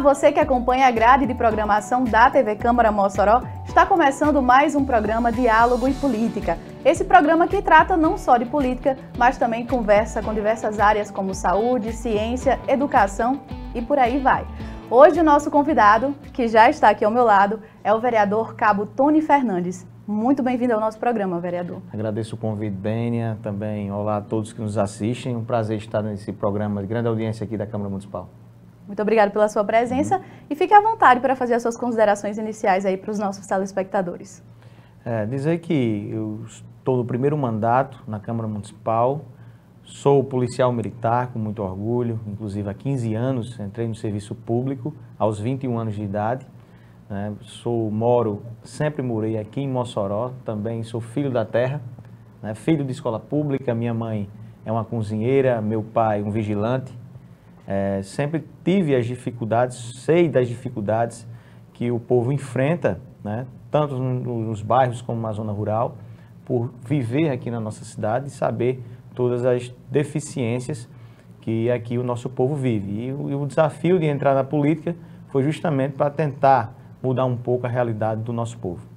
você que acompanha a grade de programação da TV Câmara Mossoró, está começando mais um programa Diálogo e Política. Esse programa que trata não só de política, mas também conversa com diversas áreas como saúde, ciência, educação e por aí vai. Hoje o nosso convidado, que já está aqui ao meu lado, é o vereador Cabo Tony Fernandes. Muito bem-vindo ao nosso programa, vereador. Agradeço o convite, Bênia. Também olá a todos que nos assistem. Um prazer estar nesse programa de grande audiência aqui da Câmara Municipal. Muito obrigado pela sua presença e fique à vontade para fazer as suas considerações iniciais aí para os nossos telespectadores. É, dizer que eu estou no primeiro mandato na Câmara Municipal, sou policial militar com muito orgulho, inclusive há 15 anos entrei no serviço público, aos 21 anos de idade. Né? Sou, moro, sempre morei aqui em Mossoró, também sou filho da terra, né? filho de escola pública, minha mãe é uma cozinheira, meu pai um vigilante. É, sempre tive as dificuldades, sei das dificuldades que o povo enfrenta, né, tanto nos bairros como na zona rural, por viver aqui na nossa cidade e saber todas as deficiências que aqui o nosso povo vive. E e o desafio de entrar na política foi justamente para tentar mudar um pouco a realidade do nosso povo.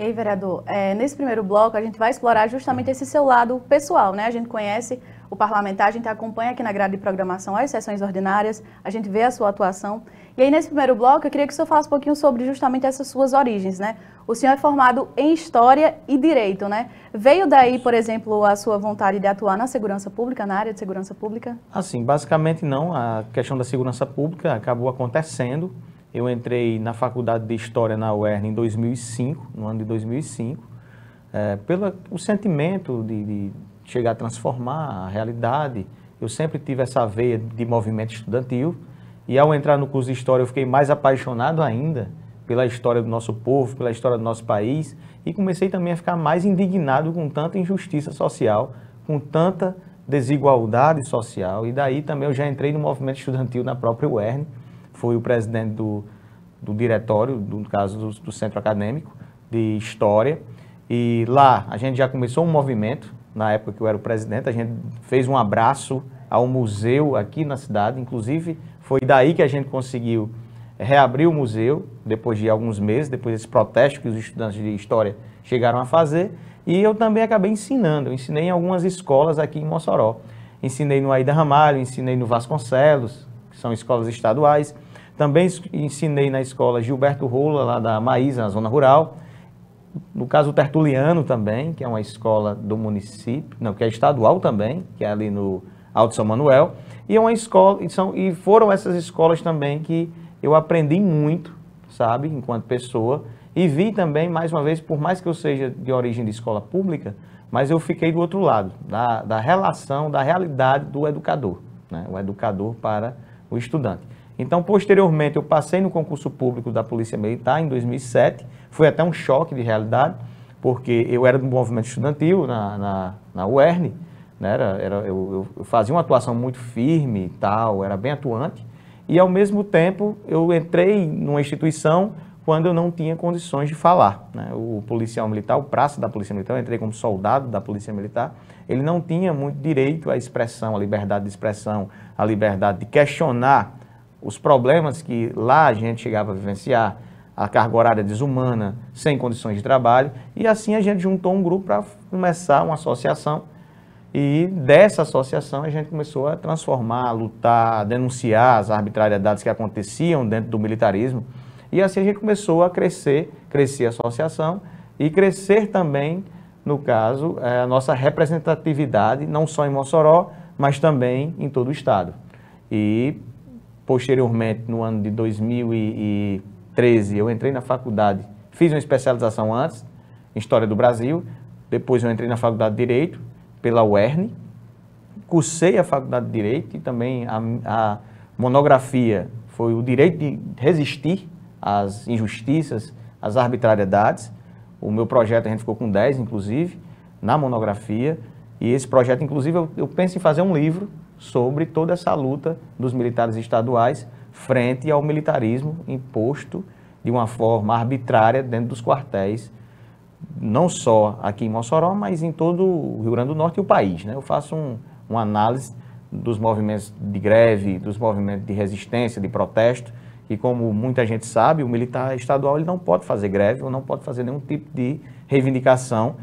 E aí, vereador, é, nesse primeiro bloco a gente vai explorar justamente esse seu lado pessoal, né? A gente conhece o parlamentar, a gente acompanha aqui na grade de programação as sessões ordinárias, a gente vê a sua atuação. E aí, nesse primeiro bloco, eu queria que o senhor falasse um pouquinho sobre justamente essas suas origens, né? O senhor é formado em História e Direito, né? Veio daí, por exemplo, a sua vontade de atuar na segurança pública, na área de segurança pública? Assim, basicamente não. A questão da segurança pública acabou acontecendo eu entrei na faculdade de História na UERN em 2005, no ano de 2005, é, pelo o sentimento de, de chegar a transformar a realidade. Eu sempre tive essa veia de movimento estudantil e ao entrar no curso de História eu fiquei mais apaixonado ainda pela história do nosso povo, pela história do nosso país e comecei também a ficar mais indignado com tanta injustiça social, com tanta desigualdade social e daí também eu já entrei no movimento estudantil na própria UERN, foi o presidente do, do diretório, no caso do, do Centro Acadêmico de História. E lá a gente já começou um movimento, na época que eu era o presidente, a gente fez um abraço ao museu aqui na cidade, inclusive foi daí que a gente conseguiu reabrir o museu, depois de alguns meses, depois desse protesto que os estudantes de História chegaram a fazer, e eu também acabei ensinando, eu ensinei em algumas escolas aqui em Mossoró. Ensinei no Aida Ramalho, ensinei no Vasconcelos, que são escolas estaduais, também ensinei na escola Gilberto Rola, lá da Maísa, na zona rural. No caso, Tertuliano também, que é uma escola do município, não, que é estadual também, que é ali no Alto São Manuel. E, é uma escola, e, são, e foram essas escolas também que eu aprendi muito, sabe, enquanto pessoa. E vi também, mais uma vez, por mais que eu seja de origem de escola pública, mas eu fiquei do outro lado, da, da relação, da realidade do educador, né? o educador para o estudante. Então, posteriormente, eu passei no concurso público da Polícia Militar em 2007. Foi até um choque de realidade, porque eu era do movimento estudantil na, na, na UERN. Né? Era, era, eu, eu fazia uma atuação muito firme e tal, era bem atuante. E, ao mesmo tempo, eu entrei numa instituição quando eu não tinha condições de falar. Né? O policial militar, o praça da Polícia Militar, eu entrei como soldado da Polícia Militar, ele não tinha muito direito à expressão, à liberdade de expressão, à liberdade de questionar os problemas que lá a gente chegava a vivenciar, a carga horária desumana, sem condições de trabalho, e assim a gente juntou um grupo para começar uma associação. E dessa associação a gente começou a transformar, a lutar, a denunciar as arbitrariedades que aconteciam dentro do militarismo. E assim a gente começou a crescer, crescer a associação e crescer também, no caso, eh, a nossa representatividade, não só em Mossoró, mas também em todo o estado. E posteriormente, no ano de 2013, eu entrei na faculdade, fiz uma especialização antes, em História do Brasil, depois eu entrei na faculdade de Direito, pela UERN, cursei a faculdade de Direito e também a, a monografia foi o direito de resistir às injustiças, às arbitrariedades. O meu projeto, a gente ficou com 10, inclusive, na monografia. E esse projeto, inclusive, eu, eu penso em fazer um livro sobre toda essa luta dos militares estaduais frente ao militarismo imposto de uma forma arbitrária dentro dos quartéis, não só aqui em Mossoró, mas em todo o Rio Grande do Norte e o país. Né? Eu faço um, uma análise dos movimentos de greve, dos movimentos de resistência, de protesto, e como muita gente sabe, o militar estadual ele não pode fazer greve ou não pode fazer nenhum tipo de reivindicação,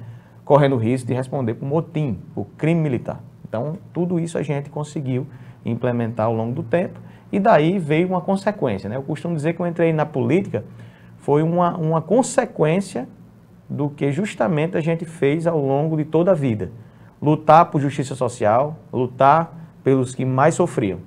correndo o risco de responder por motim, por crime militar. Então, tudo isso a gente conseguiu implementar ao longo do tempo e daí veio uma consequência. Né? Eu costumo dizer que eu entrei na política foi uma, uma consequência do que justamente a gente fez ao longo de toda a vida. Lutar por justiça social, lutar pelos que mais sofriam,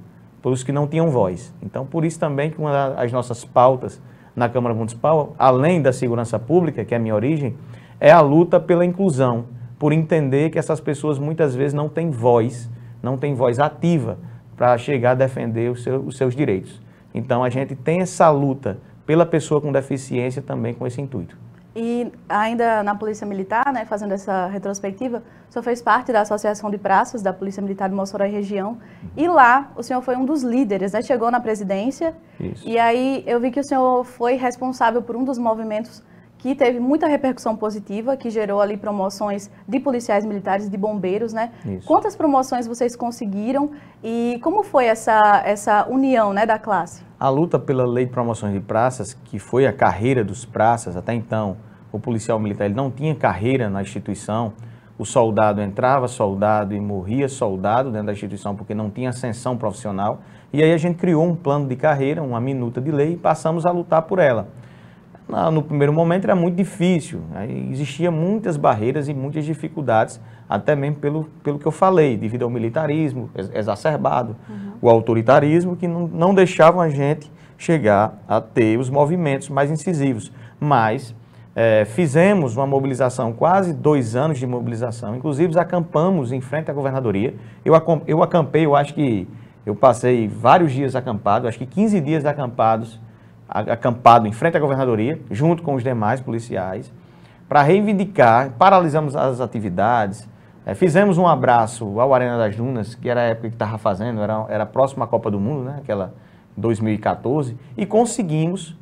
pelos que não tinham voz. Então, por isso também que uma das nossas pautas na Câmara Municipal, além da segurança pública, que é a minha origem, é a luta pela inclusão por entender que essas pessoas muitas vezes não têm voz, não têm voz ativa para chegar a defender os seus, os seus direitos. Então a gente tem essa luta pela pessoa com deficiência também com esse intuito. E ainda na Polícia Militar, né, fazendo essa retrospectiva, o senhor fez parte da Associação de Praças da Polícia Militar de Mossoró e região. E lá o senhor foi um dos líderes, né? Chegou na presidência. Isso. E aí eu vi que o senhor foi responsável por um dos movimentos que teve muita repercussão positiva, que gerou ali promoções de policiais militares, de bombeiros, né? Isso. Quantas promoções vocês conseguiram e como foi essa, essa união né, da classe? A luta pela lei de promoções de praças, que foi a carreira dos praças até então, o policial militar ele não tinha carreira na instituição, o soldado entrava soldado e morria soldado dentro da instituição porque não tinha ascensão profissional. E aí a gente criou um plano de carreira, uma minuta de lei e passamos a lutar por ela no primeiro momento era muito difícil, né? existia muitas barreiras e muitas dificuldades, até mesmo pelo, pelo que eu falei, devido ao militarismo exacerbado, uhum. o autoritarismo, que não, não deixavam a gente chegar a ter os movimentos mais incisivos. Mas é, fizemos uma mobilização, quase dois anos de mobilização, inclusive acampamos em frente à governadoria. Eu, eu acampei, eu acho que eu passei vários dias acampado, acho que 15 dias acampados, acampado em frente à governadoria, junto com os demais policiais, para reivindicar, paralisamos as atividades, é, fizemos um abraço ao Arena das Dunas, que era a época que estava fazendo, era, era próxima à Copa do Mundo, né, aquela 2014, e conseguimos,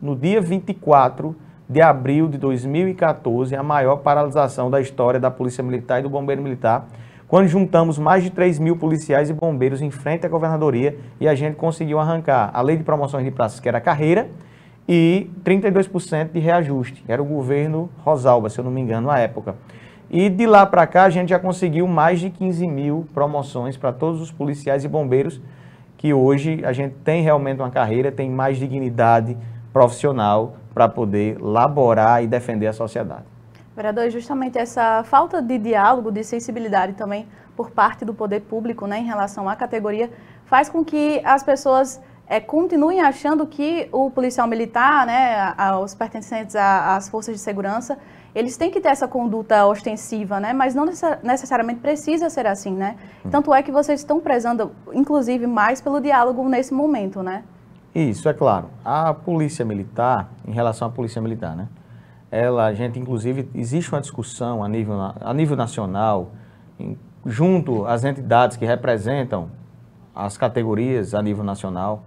no dia 24 de abril de 2014, a maior paralisação da história da Polícia Militar e do Bombeiro Militar, quando juntamos mais de 3 mil policiais e bombeiros em frente à governadoria e a gente conseguiu arrancar a lei de promoções de praças, que era carreira, e 32% de reajuste. Era o governo Rosalba, se eu não me engano, na época. E de lá para cá a gente já conseguiu mais de 15 mil promoções para todos os policiais e bombeiros, que hoje a gente tem realmente uma carreira, tem mais dignidade profissional para poder laborar e defender a sociedade. Vereador, é justamente essa falta de diálogo, de sensibilidade também por parte do poder público né, em relação à categoria, faz com que as pessoas é, continuem achando que o policial militar, né, os pertencentes às forças de segurança, eles têm que ter essa conduta ostensiva, né, mas não necessariamente precisa ser assim, né? Hum. Tanto é que vocês estão prezando, inclusive, mais pelo diálogo nesse momento, né? Isso, é claro. A polícia militar, em relação à polícia militar, né? ela, a gente inclusive, existe uma discussão a nível, a nível nacional, em, junto às entidades que representam as categorias a nível nacional,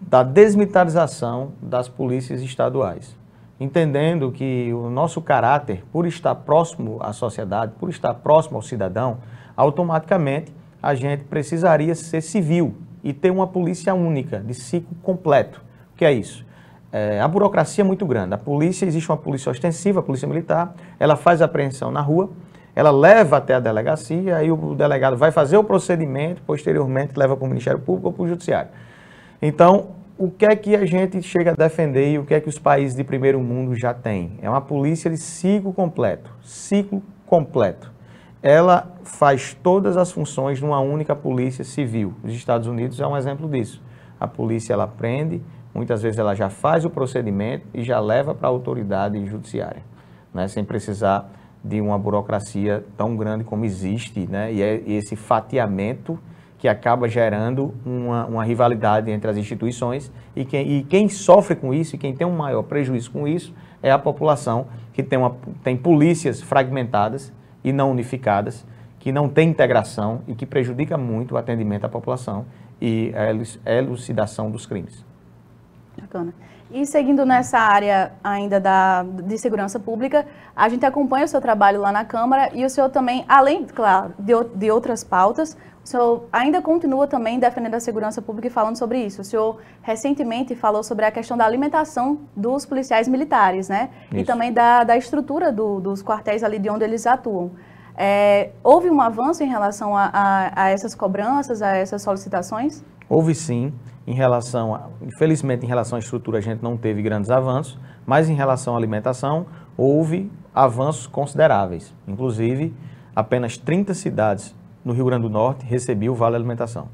da desmilitarização das polícias estaduais. Entendendo que o nosso caráter, por estar próximo à sociedade, por estar próximo ao cidadão, automaticamente a gente precisaria ser civil e ter uma polícia única, de ciclo completo. O que é isso? É, a burocracia é muito grande. A polícia, existe uma polícia ostensiva, a polícia militar, ela faz apreensão na rua, ela leva até a delegacia, aí o delegado vai fazer o procedimento, posteriormente leva para o Ministério Público ou para o Judiciário. Então, o que é que a gente chega a defender e o que é que os países de primeiro mundo já têm? É uma polícia de ciclo completo, ciclo completo. Ela faz todas as funções numa única polícia civil. Os Estados Unidos é um exemplo disso. A polícia ela prende, Muitas vezes ela já faz o procedimento e já leva para a autoridade judiciária, né? sem precisar de uma burocracia tão grande como existe, né? e, é, esse fatiamento que acaba gerando uma, uma, rivalidade entre as instituições e quem, e quem sofre com isso e quem tem um maior prejuízo com isso é a população que tem, uma, tem polícias fragmentadas e não unificadas, que não tem integração e que prejudica muito o atendimento à população e a elucidação dos crimes. Bacana. E seguindo nessa área ainda da, de segurança pública, a gente acompanha o seu trabalho lá na Câmara e o senhor também, além, claro, de, de outras pautas, o senhor ainda continua também defendendo a segurança pública e falando sobre isso. O senhor recentemente falou sobre a questão da alimentação dos policiais militares, né? Isso. E também da, da estrutura do, dos quartéis ali de onde eles atuam. É, houve um avanço em relação a, a, a essas cobranças, a essas solicitações? Houve sim em relação, a, infelizmente, em relação à estrutura, a gente não teve grandes avanços, mas em relação à alimentação, houve avanços consideráveis. Inclusive, apenas 30 cidades no Rio Grande do Norte recebiam o Vale Alimentação.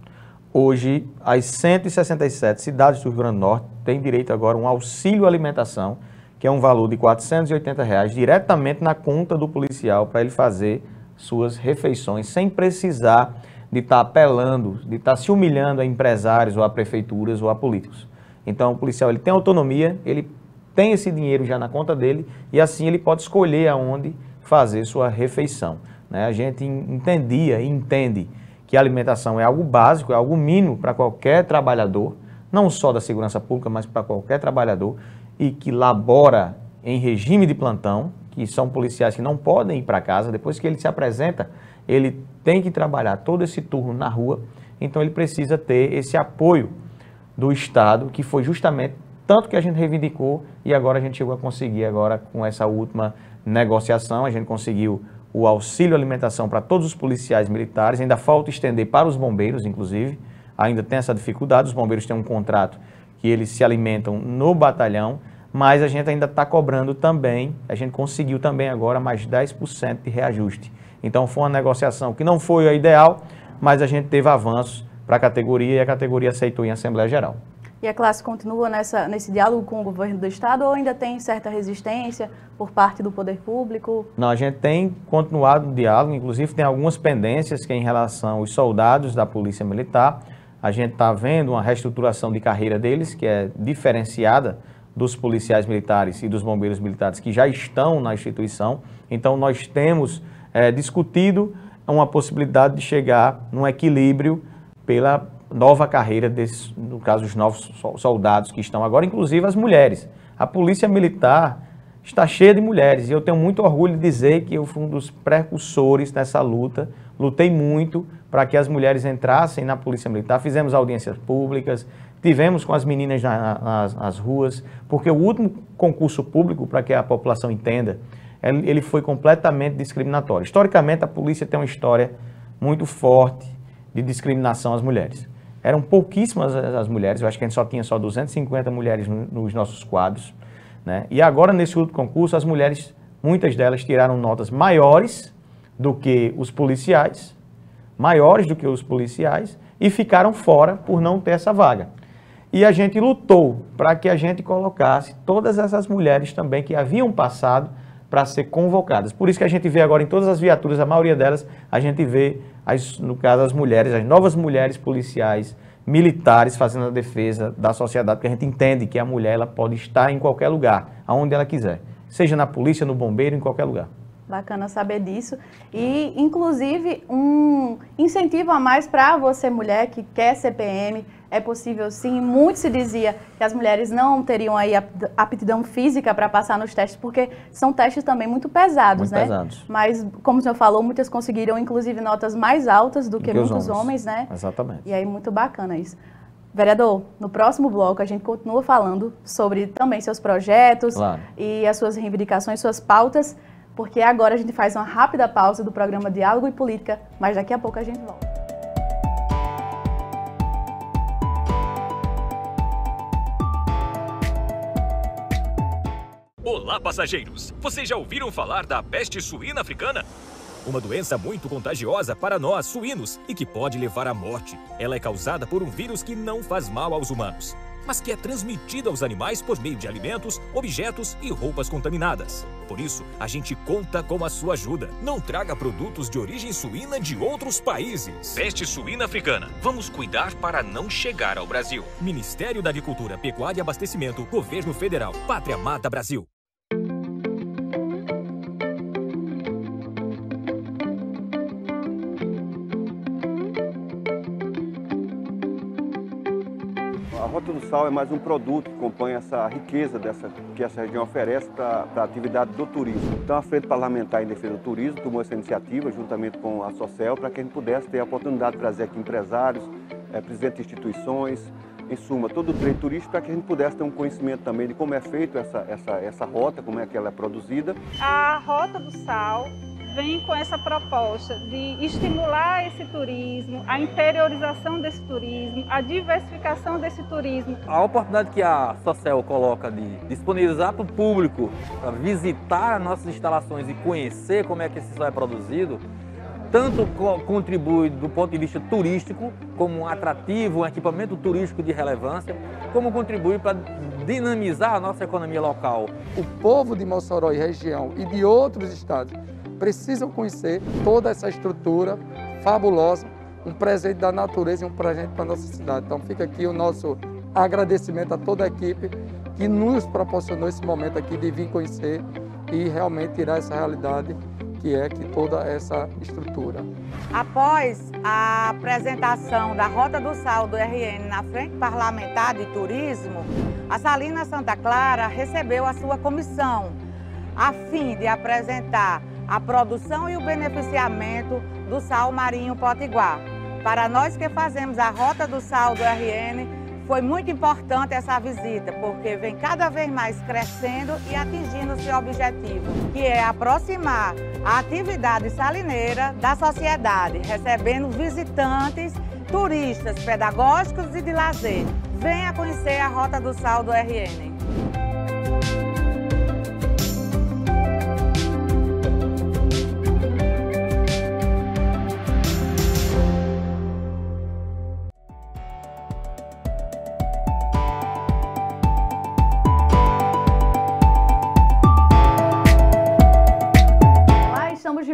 Hoje, as 167 cidades do Rio Grande do Norte têm direito agora a um auxílio alimentação, que é um valor de R$ 480 reais, diretamente na conta do policial para ele fazer suas refeições, sem precisar de estar tá apelando, de estar tá se humilhando a empresários ou a prefeituras ou a políticos. Então, o policial ele tem autonomia, ele tem esse dinheiro já na conta dele e assim ele pode escolher aonde fazer sua refeição. Né? A gente entendia e entende que a alimentação é algo básico, é algo mínimo para qualquer trabalhador, não só da segurança pública, mas para qualquer trabalhador e que labora em regime de plantão, que são policiais que não podem ir para casa, depois que ele se apresenta, ele tem que trabalhar todo esse turno na rua, então ele precisa ter esse apoio do Estado, que foi justamente tanto que a gente reivindicou e agora a gente chegou a conseguir agora com essa última negociação, a gente conseguiu o auxílio alimentação para todos os policiais militares, ainda falta estender para os bombeiros, inclusive, ainda tem essa dificuldade, os bombeiros têm um contrato que eles se alimentam no batalhão, mas a gente ainda está cobrando também, a gente conseguiu também agora mais 10% de reajuste. Então foi uma negociação que não foi a ideal, mas a gente teve avanços para a categoria e a categoria aceitou em Assembleia Geral. E a classe continua nessa, nesse diálogo com o governo do Estado ou ainda tem certa resistência por parte do poder público? Não, a gente tem continuado o diálogo, inclusive tem algumas pendências que é em relação aos soldados da Polícia Militar. A gente está vendo uma reestruturação de carreira deles, que é diferenciada dos policiais militares e dos bombeiros militares que já estão na instituição. Então, nós temos é, discutido uma possibilidade de chegar num equilíbrio pela nova carreira, desses, no caso, dos novos soldados que estão agora, inclusive as mulheres. A polícia militar está cheia de mulheres e eu tenho muito orgulho de dizer que eu fui um dos precursores nessa luta. Lutei muito para que as mulheres entrassem na polícia militar, fizemos audiências públicas, tivemos com as meninas na, nas, nas ruas, porque o último concurso público, para que a população entenda, ele foi completamente discriminatório. Historicamente, a polícia tem uma história muito forte de discriminação às mulheres. Eram pouquíssimas as mulheres, eu acho que a gente só tinha só 250 mulheres nos nossos quadros. Né? E agora, nesse último concurso, as mulheres, muitas delas, tiraram notas maiores do que os policiais, maiores do que os policiais, e ficaram fora por não ter essa vaga. E a gente lutou para que a gente colocasse todas essas mulheres também que haviam passado para ser convocadas. Por isso que a gente vê agora em todas as viaturas, a maioria delas, a gente vê, as, no caso, as mulheres, as novas mulheres policiais, militares fazendo a defesa da sociedade, porque a gente entende que a mulher ela pode estar em qualquer lugar, aonde ela quiser, seja na polícia, no bombeiro, em qualquer lugar. Bacana saber disso. E, inclusive, um incentivo a mais para você, mulher, que quer CPM, é possível sim. Muito se dizia que as mulheres não teriam aí aptidão física para passar nos testes, porque são testes também muito pesados, muito né? Pesados. Mas, como o senhor falou, muitas conseguiram, inclusive, notas mais altas do que, que muitos homens. homens, né? Exatamente. E aí, muito bacana isso. Vereador, no próximo bloco a gente continua falando sobre também seus projetos claro. e as suas reivindicações, suas pautas porque agora a gente faz uma rápida pausa do programa Diálogo e Política, mas daqui a pouco a gente volta. Olá, passageiros! Vocês já ouviram falar da peste suína africana? Uma doença muito contagiosa para nós, suínos, e que pode levar à morte. Ela é causada por um vírus que não faz mal aos humanos mas que é transmitida aos animais por meio de alimentos, objetos e roupas contaminadas. Por isso, a gente conta com a sua ajuda. Não traga produtos de origem suína de outros países. Peste suína africana. Vamos cuidar para não chegar ao Brasil. Ministério da Agricultura, Pecuária e Abastecimento, Governo Federal, Pátria Mata Brasil. sal é mais um produto que acompanha essa riqueza dessa, que essa região oferece para a atividade do turismo. Então, a Frente Parlamentar em Defesa do Turismo tomou essa iniciativa, juntamente com a Social, para que a gente pudesse ter a oportunidade de trazer aqui empresários, é, presidentes de instituições, em suma, todo o trem turístico, para que a gente pudesse ter um conhecimento também de como é feito essa, essa, essa rota, como é que ela é produzida. A Rota do Sal vem com essa proposta de estimular esse turismo, a interiorização desse turismo, a diversificação desse turismo. A oportunidade que a Social coloca de disponibilizar para o público para visitar nossas instalações e conhecer como é que esse é produzido, tanto contribui do ponto de vista turístico, como um atrativo, um equipamento turístico de relevância, como contribui para dinamizar a nossa economia local. O povo de Mossoró e região e de outros estados precisam conhecer toda essa estrutura fabulosa, um presente da natureza e um presente para a nossa cidade. Então fica aqui o nosso agradecimento a toda a equipe que nos proporcionou esse momento aqui de vir conhecer e realmente tirar essa realidade que é que toda essa estrutura. Após a apresentação da Rota do Sal do RN na Frente Parlamentar de Turismo, a Salina Santa Clara recebeu a sua comissão a fim de apresentar a produção e o beneficiamento do sal marinho potiguar. Para nós que fazemos a rota do sal do RN, foi muito importante essa visita, porque vem cada vez mais crescendo e atingindo seu objetivo, que é aproximar a atividade salineira da sociedade, recebendo visitantes, turistas pedagógicos e de lazer. Venha conhecer a Rota do Sal do RN.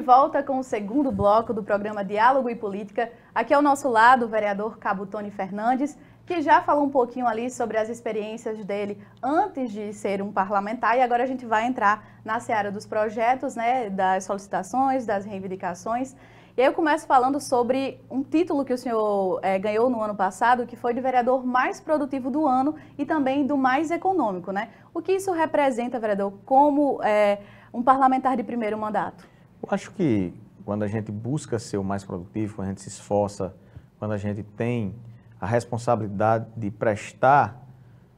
volta com o segundo bloco do programa Diálogo e Política. Aqui ao nosso lado, o vereador Cabo Fernandes, que já falou um pouquinho ali sobre as experiências dele antes de ser um parlamentar e agora a gente vai entrar na seara dos projetos, né, das solicitações, das reivindicações. E eu começo falando sobre um título que o senhor é, ganhou no ano passado, que foi de vereador mais produtivo do ano e também do mais econômico, né? O que isso representa, vereador, como é, um parlamentar de primeiro mandato? Eu acho que quando a gente busca ser o mais produtivo, quando a gente se esforça, quando a gente tem a responsabilidade de prestar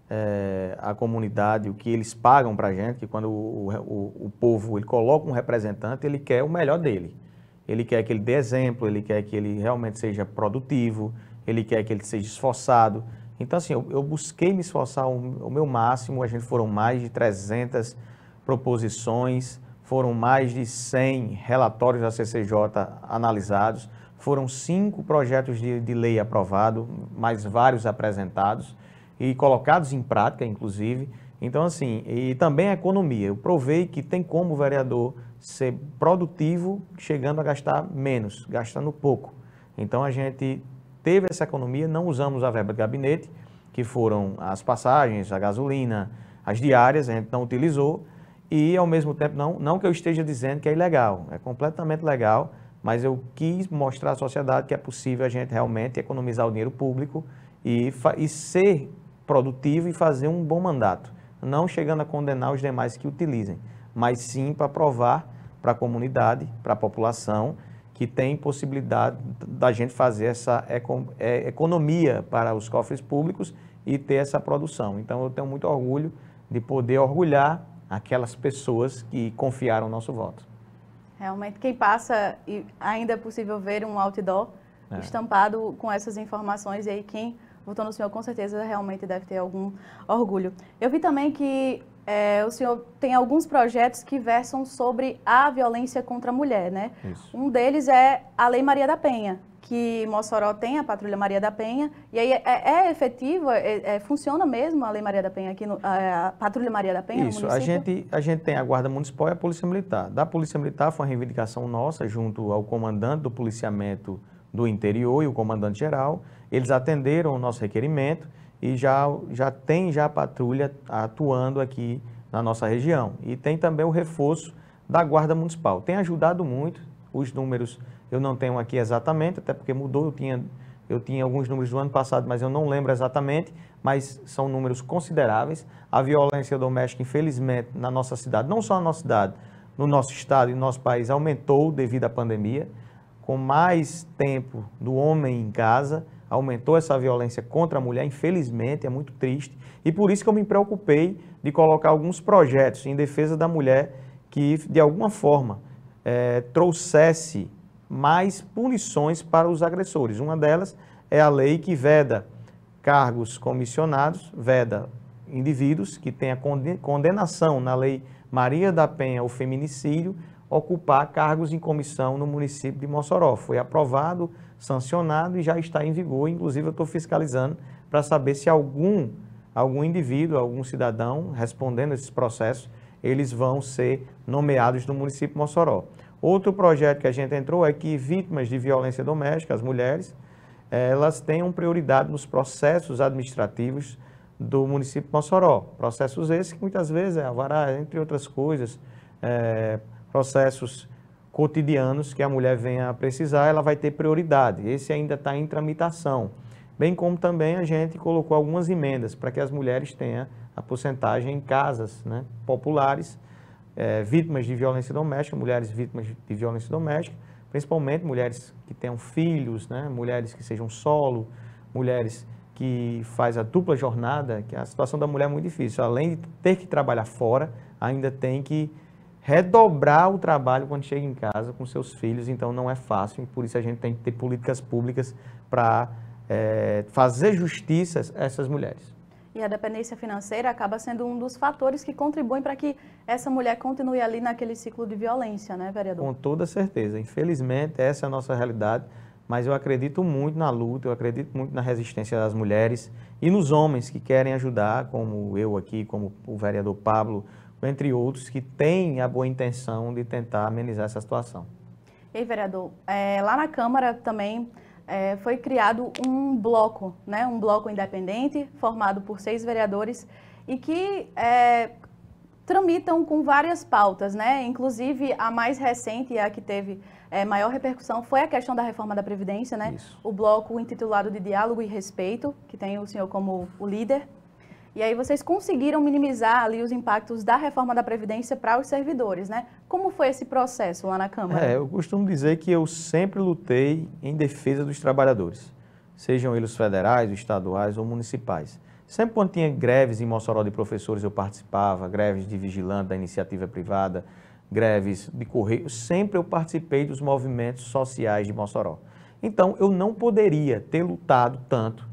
é, à comunidade o que eles pagam para a gente, que quando o, o, o, povo ele coloca um representante, ele quer o melhor dele. Ele quer que ele dê exemplo, ele quer que ele realmente seja produtivo, ele quer que ele seja esforçado. Então, assim, eu, eu busquei me esforçar o, o meu máximo, a gente foram mais de 300 proposições, foram mais de 100 relatórios da CCJ analisados, foram cinco projetos de, de lei aprovados, mais vários apresentados e colocados em prática, inclusive. Então, assim, e também a economia. Eu provei que tem como o vereador ser produtivo chegando a gastar menos, gastando pouco. Então, a gente teve essa economia, não usamos a verba de gabinete, que foram as passagens, a gasolina, as diárias, a gente não utilizou e ao mesmo tempo, não, não que eu esteja dizendo que é ilegal, é completamente legal, mas eu quis mostrar à sociedade que é possível a gente realmente economizar o dinheiro público e, e ser produtivo e fazer um bom mandato, não chegando a condenar os demais que utilizem, mas sim para provar para a comunidade, para a população, que tem possibilidade da gente fazer essa é, economia para os cofres públicos e ter essa produção. Então, eu tenho muito orgulho de poder orgulhar aquelas pessoas que confiaram o nosso voto. Realmente, quem passa, e ainda é possível ver um outdoor é. estampado com essas informações, e aí quem votou no senhor com certeza realmente deve ter algum orgulho. Eu vi também que é, o senhor tem alguns projetos que versam sobre a violência contra a mulher, né? Isso. Um deles é a Lei Maria da Penha, que Mossoró tem a Patrulha Maria da Penha, e aí é, é, é efetiva, é, é, é, funciona mesmo a Lei Maria da Penha aqui, no, a Patrulha Maria da Penha Isso, a gente, a gente tem a Guarda Municipal e a Polícia Militar. Da Polícia Militar foi uma reivindicação nossa, junto ao comandante do policiamento do interior e o comandante-geral, eles atenderam o nosso requerimento, e já, já tem já patrulha atuando aqui na nossa região. E tem também o reforço da Guarda Municipal. Tem ajudado muito, os números eu não tenho aqui exatamente, até porque mudou, eu tinha, eu tinha alguns números do ano passado, mas eu não lembro exatamente, mas são números consideráveis. A violência doméstica, infelizmente, na nossa cidade, não só na nossa cidade, no nosso estado e no nosso país, aumentou devido à pandemia, com mais tempo do homem em casa, aumentou essa violência contra a mulher, infelizmente, é muito triste. E por isso que eu me preocupei de colocar alguns projetos em defesa da mulher que, de alguma forma, é, trouxesse mais punições para os agressores. Uma delas é a lei que veda cargos comissionados, veda indivíduos que tenha condenação na lei Maria da Penha, ao feminicídio, ocupar cargos em comissão no município de Mossoró. Foi aprovado sancionado e já está em vigor. Inclusive, eu estou fiscalizando para saber se algum, algum indivíduo, algum cidadão respondendo a esses processos, eles vão ser nomeados no município de Mossoró. Outro projeto que a gente entrou é que vítimas de violência doméstica, as mulheres, elas tenham prioridade nos processos administrativos do município de Mossoró. Processos esses que muitas vezes é alvará, entre outras coisas, é, processos cotidianos que a mulher venha a precisar, ela vai ter prioridade. Esse ainda está em tramitação. Bem como também a gente colocou algumas emendas para que as mulheres tenham a porcentagem em casas né, populares, é, vítimas de violência doméstica, mulheres vítimas de violência doméstica, principalmente mulheres que tenham filhos, né, mulheres que sejam solo, mulheres que faz a dupla jornada, que a situação da mulher é muito difícil. Além de ter que trabalhar fora, ainda tem que redobrar o trabalho quando chega em casa com seus filhos, então não é fácil, por isso a gente tem que ter políticas públicas para é, eh, fazer justiça a essas mulheres. E a dependência financeira acaba sendo um dos fatores que contribuem para que essa mulher continue ali naquele ciclo de violência, né, vereador? Com toda certeza. Infelizmente, essa é a nossa realidade, mas eu acredito muito na luta, eu acredito muito na resistência das mulheres e nos homens que querem ajudar, como eu aqui, como o vereador Pablo, entre outros, que têm a boa intenção de tentar amenizar essa situação. E aí, vereador, é, lá na Câmara também é, foi criado um bloco, né, um bloco independente, formado por seis vereadores, e que é, tramitam com várias pautas, né? Inclusive a mais recente e a que teve é, maior repercussão foi a questão da reforma da Previdência, né? Isso. O bloco intitulado de Diálogo e Respeito, que tem o senhor como o líder. E aí vocês conseguiram minimizar ali os impactos da reforma da Previdência para os servidores, né? Como foi esse processo lá na Câmara? É, eu costumo dizer que eu sempre lutei em defesa dos trabalhadores, sejam eles federais, estaduais ou municipais. Sempre quando tinha greves em Mossoró de professores, eu participava, greves de vigilante da iniciativa privada, greves de correio, sempre eu participei dos movimentos sociais de Mossoró. Então, eu não poderia ter lutado tanto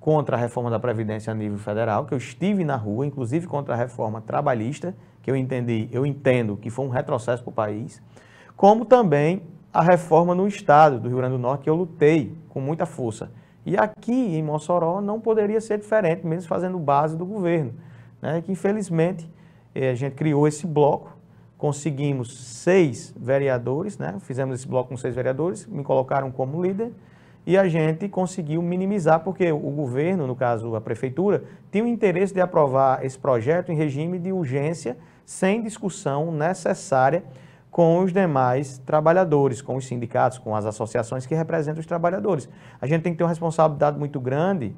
contra a reforma da Previdência a nível federal, que eu estive na rua, inclusive contra a reforma trabalhista, que eu entendi, eu entendo que foi um retrocesso para o país, como também a reforma no estado do Rio Grande do Norte, que eu lutei com muita força. E aqui em Mossoró não poderia ser diferente, mesmo fazendo base do governo. Né? Que infelizmente eh, a gente criou esse bloco, conseguimos seis vereadores, né? fizemos esse bloco com seis vereadores, me colocaram como líder e a gente conseguiu minimizar, porque o governo, no caso a prefeitura, tinha o interesse de aprovar esse projeto em regime de urgência, sem discussão necessária com os demais trabalhadores, com os sindicatos, com as associações que representam os trabalhadores. A gente tem que ter uma responsabilidade muito grande,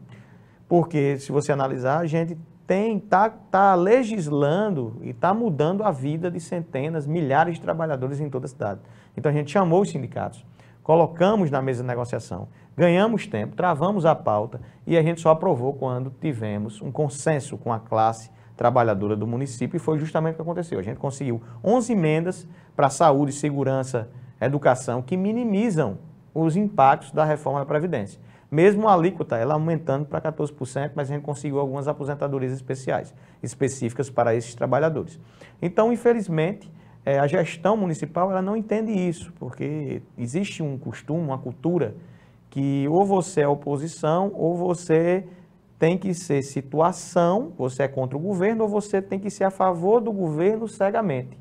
porque se você analisar, a gente tem tá, tá legislando e está mudando a vida de centenas, milhares de trabalhadores em toda a cidade. Então a gente chamou os sindicatos, colocamos na mesa de negociação ganhamos tempo, travamos a pauta e a gente só aprovou quando tivemos um consenso com a classe trabalhadora do município e foi justamente o que aconteceu. A gente conseguiu 11 emendas para saúde, segurança, educação que minimizam os impactos da reforma da Previdência. Mesmo a alíquota, ela aumentando para 14%, mas a gente conseguiu algumas aposentadorias especiais, específicas para esses trabalhadores. Então, infelizmente, eh, a gestão municipal ela não entende isso, porque existe um costume, uma cultura que ou você é oposição ou você tem que ser situação, você é contra o governo ou você tem que ser a favor do governo cegamente,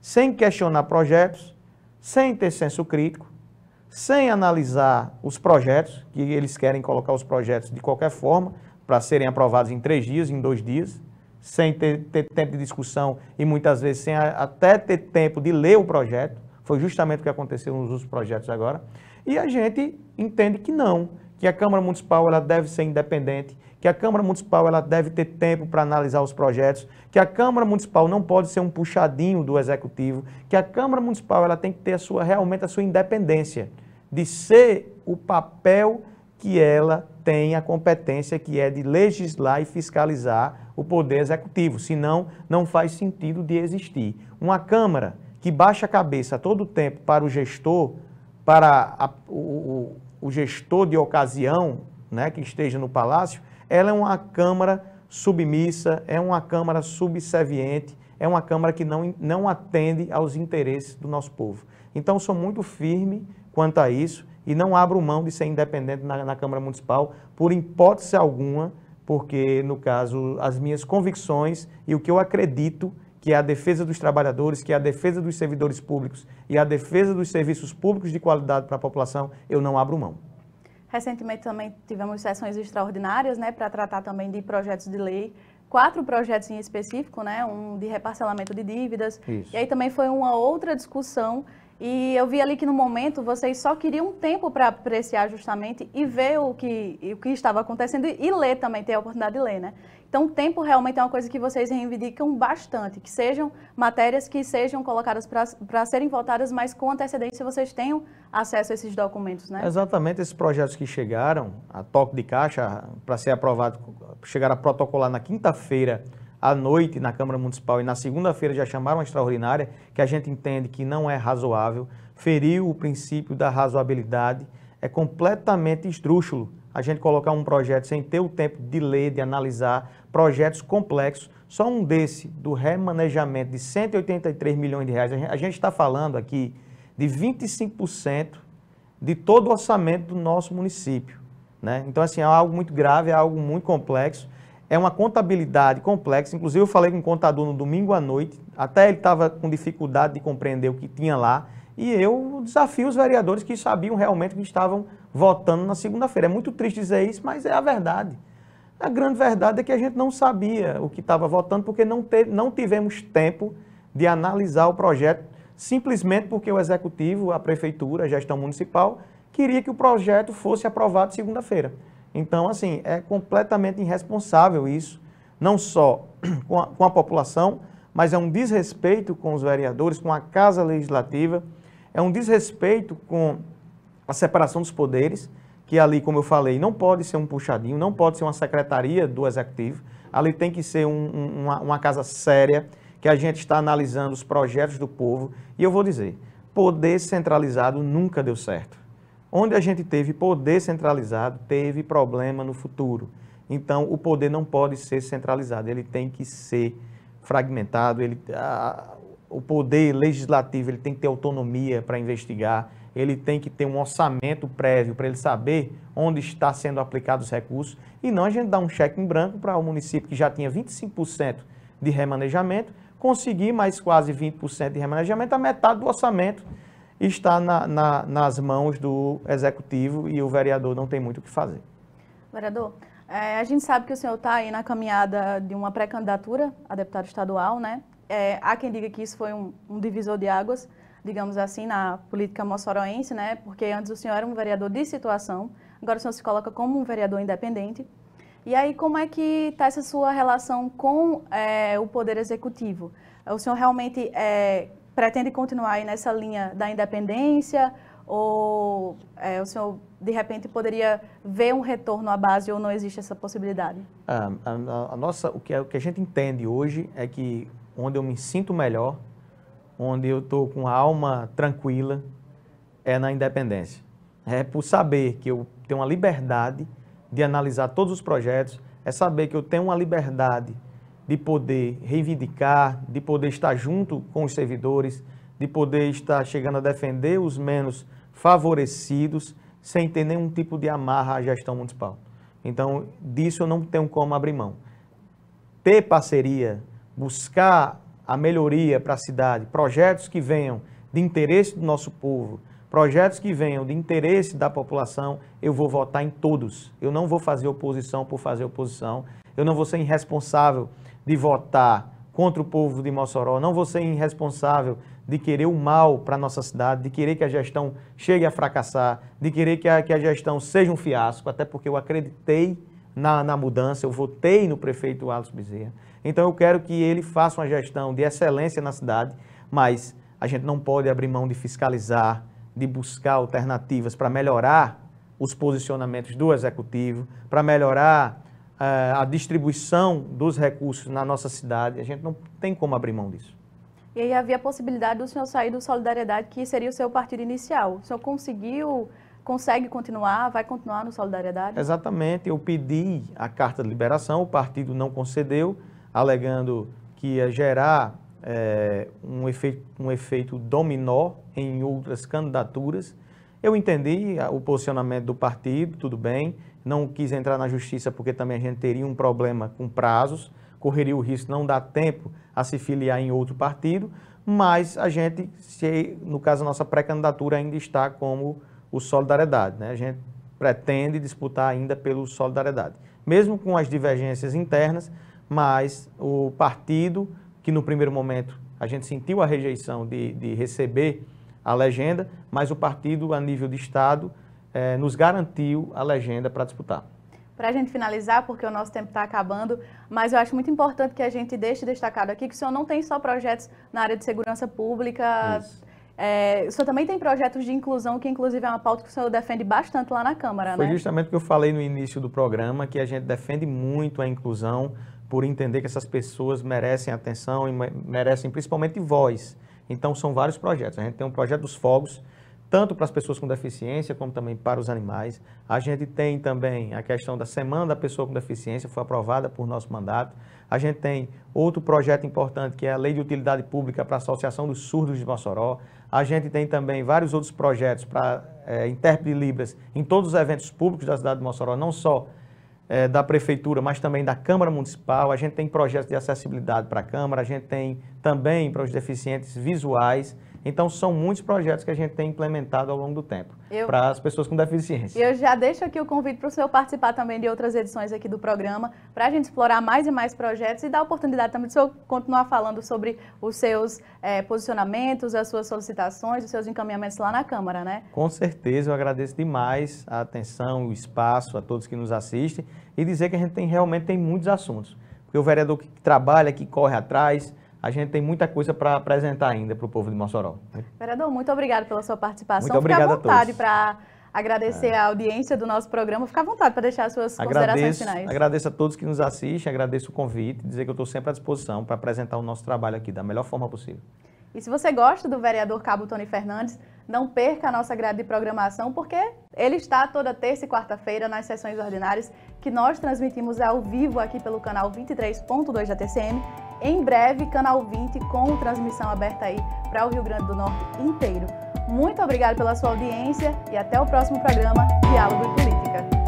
sem questionar projetos, sem ter senso crítico, sem analisar os projetos, que eles querem colocar os projetos de qualquer forma para serem aprovados em três dias, em dois dias, sem ter, ter tempo de discussão e muitas vezes sem a, até ter tempo de ler o projeto. Foi justamente o que aconteceu nos outros projetos agora. E a gente entende que não, que a Câmara Municipal ela deve ser independente, que a Câmara Municipal ela deve ter tempo para analisar os projetos, que a Câmara Municipal não pode ser um puxadinho do Executivo, que a Câmara Municipal ela tem que ter a sua, realmente a sua independência, de ser o papel que ela tem a competência que é de legislar e fiscalizar o poder executivo, senão não faz sentido de existir. Uma Câmara que baixa a cabeça todo o tempo para o gestor para a, o, o, gestor de ocasião né, que esteja no palácio, ela é uma Câmara submissa, é uma Câmara subserviente, é uma Câmara que não, não atende aos interesses do nosso povo. Então, sou muito firme quanto a isso e não abro mão de ser independente na, na Câmara Municipal, por hipótese alguma, porque, no caso, as minhas convicções e o que eu acredito que é a defesa dos trabalhadores, que é a defesa dos servidores públicos e a defesa dos serviços públicos de qualidade para a população, eu não abro mão. Recentemente também tivemos sessões extraordinárias, né, para tratar também de projetos de lei quatro projetos em específico, né? Um de reparcelamento de dívidas. Isso. E aí também foi uma outra discussão e eu vi ali que no momento vocês só queriam um tempo para apreciar justamente e ver o que, o que estava acontecendo e ler também, ter a oportunidade de ler, né? Então, o tempo realmente é uma coisa que vocês reivindicam bastante, que sejam matérias que sejam colocadas para serem votadas, mas com antecedência vocês tenham acesso a esses documentos, né? Exatamente, esses projetos que chegaram, a toque de caixa, para ser aprovado, chegaram a protocolar na quinta-feira à noite na Câmara Municipal e na segunda-feira já chamaram uma extraordinária, que a gente entende que não é razoável, feriu o princípio da razoabilidade, é completamente estrúxulo a gente colocar um projeto sem ter o tempo de ler, de analisar, projetos complexos. Só um desse, do remanejamento de 183 milhões de reais, a gente está falando aqui de 25% de todo o orçamento do nosso município. Né? Então, assim, é algo muito grave, é algo muito complexo é uma contabilidade complexa. Inclusive, eu falei com um contador no domingo à noite, até ele estava com dificuldade de compreender o que tinha lá. E eu desafio os vereadores que sabiam realmente que estavam votando na segunda-feira. É muito triste dizer isso, mas é a verdade. A grande verdade é que a gente não sabia o que estava votando porque não, teve, não tivemos tempo de analisar o projeto, simplesmente porque o executivo, a prefeitura, a gestão municipal, queria que o projeto fosse aprovado segunda-feira. Então, assim, é completamente irresponsável isso, não só com a, com a população, mas é um desrespeito com os vereadores, com a Casa Legislativa, é um desrespeito com a separação dos poderes, que ali, como eu falei, não pode ser um puxadinho, não pode ser uma secretaria do Executivo, ali tem que ser um, uma, uma casa séria, que a gente está analisando os projetos do povo. E eu vou dizer, poder centralizado nunca deu certo. Onde a gente teve poder centralizado, teve problema no futuro. Então, o poder não pode ser centralizado, ele tem que ser fragmentado, ele, a, o poder legislativo ele tem que ter autonomia para investigar, ele tem que ter um orçamento prévio para ele saber onde está sendo aplicados os recursos, e não a gente dar um cheque em branco para o um município que já tinha 25% de remanejamento, conseguir mais quase 20% de remanejamento, a metade do orçamento está na, na, nas mãos do executivo e o vereador não tem muito o que fazer. Vereador, é, a gente sabe que o senhor está aí na caminhada de uma pré-candidatura a deputado estadual, né? É, há quem diga que isso foi um, um, divisor de águas, digamos assim, na política moçoroense, né? Porque antes o senhor era um vereador de situação, agora o senhor se coloca como um vereador independente. E aí, como é que está essa sua relação com é, o Poder Executivo? O senhor realmente é, pretende continuar aí nessa linha da independência ou é, o senhor de repente poderia ver um retorno à base ou não existe essa possibilidade? Ah, a, a, nossa, o que, a, é, o que a gente entende hoje é que onde eu me sinto melhor, onde eu estou com a alma tranquila, é na independência. É por saber que eu tenho uma liberdade de analisar todos os projetos, é saber que eu tenho uma liberdade de poder reivindicar, de poder estar junto com os servidores, de poder estar chegando a defender os menos favorecidos, sem ter nenhum tipo de amarra à gestão municipal. Então, disso eu não tenho como abrir mão. Ter parceria, buscar a melhoria para a cidade, projetos que venham de interesse do nosso povo, projetos que venham de interesse da população, eu vou votar em todos. Eu não vou fazer oposição por fazer oposição. Eu não vou ser irresponsável de votar contra o povo de Mossoró, não vou ser irresponsável de querer o mal para a nossa cidade, de querer que a gestão chegue a fracassar, de querer que a, que a gestão seja um fiasco, até porque eu acreditei na, na mudança, eu votei no prefeito Alves Bezerra. Então eu quero que ele faça uma gestão de excelência na cidade, mas a gente não pode abrir mão de fiscalizar, de buscar alternativas para melhorar os posicionamentos do executivo, para melhorar eh, a distribuição dos recursos na nossa cidade. A gente não tem como abrir mão disso. E aí havia a possibilidade do senhor sair do Solidariedade, que seria o seu partido inicial. O senhor conseguiu, consegue continuar, vai continuar no Solidariedade? Exatamente. Eu pedi a carta de liberação, o partido não concedeu, alegando que ia gerar é, um, efeito, um efeito dominó em outras candidaturas. Eu entendi ah, o posicionamento do partido, tudo bem não quis entrar na justiça porque também a gente teria um problema com prazos, correria o risco de não dar tempo a se filiar em outro partido, mas a gente, se, no caso, a nossa pré-candidatura ainda está como o Solidariedade. Né? A gente pretende disputar ainda pelo Solidariedade. Mesmo com as divergências internas, mas o partido, que no primeiro momento a gente sentiu a rejeição de, de receber a legenda, mas o partido, a nível de Estado, é, nos garantiu a legenda para disputar. Para a gente finalizar, porque o nosso tempo está acabando, mas eu acho muito importante que a gente deixe destacado aqui que o senhor não tem só projetos na área de segurança pública. É, o senhor também tem projetos de inclusão, que inclusive é uma pauta que o senhor defende bastante lá na Câmara, Foi né? Foi justamente o que eu falei no início do programa, que a gente defende muito a inclusão por entender que essas pessoas merecem atenção e merecem principalmente voz. Então, são vários projetos. A gente tem um projeto dos fogos, tanto para as pessoas com deficiência como também para os animais. A gente tem também a questão da Semana da Pessoa com Deficiência, foi aprovada por nosso mandato. A gente tem outro projeto importante que é a Lei de Utilidade Pública para a Associação dos Surdos de Mossoró. A gente tem também vários outros projetos para é, intérprete Libras em todos os eventos públicos da cidade de Mossoró, não só é, da Prefeitura, mas também da Câmara Municipal. A gente tem projetos de acessibilidade para a Câmara, a gente tem também para os deficientes visuais. Então, são muitos projetos que a gente tem implementado ao longo do tempo para as pessoas com deficiência. Eu já deixo aqui o convite para o senhor participar também de outras edições aqui do programa, para a gente explorar mais e mais projetos e dar a oportunidade também do senhor continuar falando sobre os seus é, posicionamentos, as suas solicitações, os seus encaminhamentos lá na Câmara, né? Com certeza, eu agradeço demais a atenção, o espaço, a todos que nos assistem e dizer que a gente tem, realmente tem muitos assuntos. Porque o vereador que trabalha, que corre atrás, a gente tem muita coisa para apresentar ainda para o povo de Mossoró. Né? Vereador, muito obrigado pela sua participação. Muito obrigado Fique à vontade para agradecer é. a audiência do nosso programa. Fique à vontade para deixar suas agradeço, considerações finais. Agradeço a todos que nos assistem, agradeço o convite, dizer que eu estou sempre à disposição para apresentar o nosso trabalho aqui da melhor forma possível. E se você gosta do vereador Cabo Tony Fernandes, não perca a nossa grade de programação, porque ele está toda terça e quarta-feira nas sessões ordinárias que nós transmitimos ao vivo aqui pelo canal 23.2 da TCM. Em breve, canal 20 com transmissão aberta aí para o Rio Grande do Norte inteiro. Muito obrigado pela sua audiência e até o próximo programa Diálogo e Política.